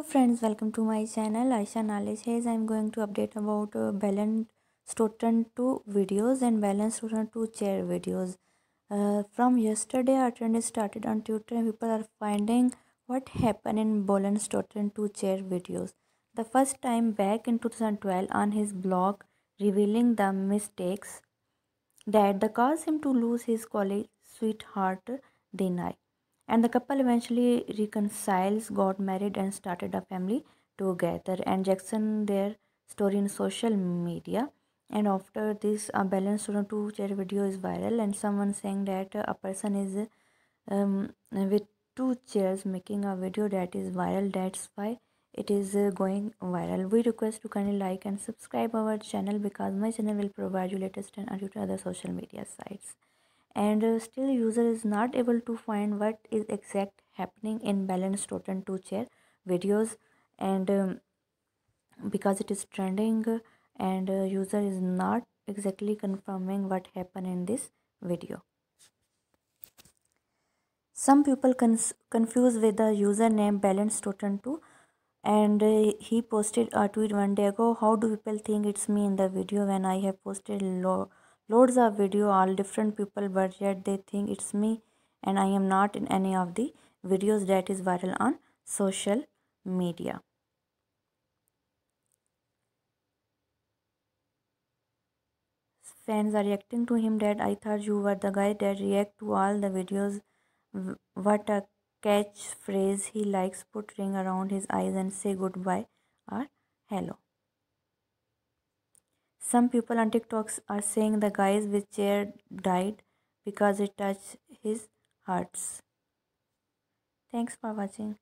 hello friends welcome to my channel aisha knowledge says i'm going to update about uh, balance 2 videos and balance Stoughton 2 chair videos uh, from yesterday our trend is started on twitter and people are finding what happened in balance Stoughton 2 chair videos the first time back in 2012 on his blog revealing the mistakes that the caused him to lose his college sweetheart Dinai and the couple eventually reconciles got married and started a family together and jackson their story in social media and after this a balance student two chair video is viral and someone saying that a person is um, with two chairs making a video that is viral that's why it is uh, going viral we request to kindly like and subscribe our channel because my channel will provide you latest and update other social media sites and uh, still user is not able to find what is exact happening in Balance totem 2 chair videos and um, because it is trending and uh, user is not exactly confirming what happened in this video some people confuse with the username Balance totem 2 and uh, he posted a tweet one day ago how do people think it's me in the video when i have posted low Loads of video all different people but yet they think it's me and I am not in any of the videos that is viral on social media. Fans are reacting to him that I thought you were the guy that react to all the videos. What a catchphrase he likes put ring around his eyes and say goodbye or hello. Some people on TikToks are saying the guys with chair died because it touched his hearts. Thanks for watching.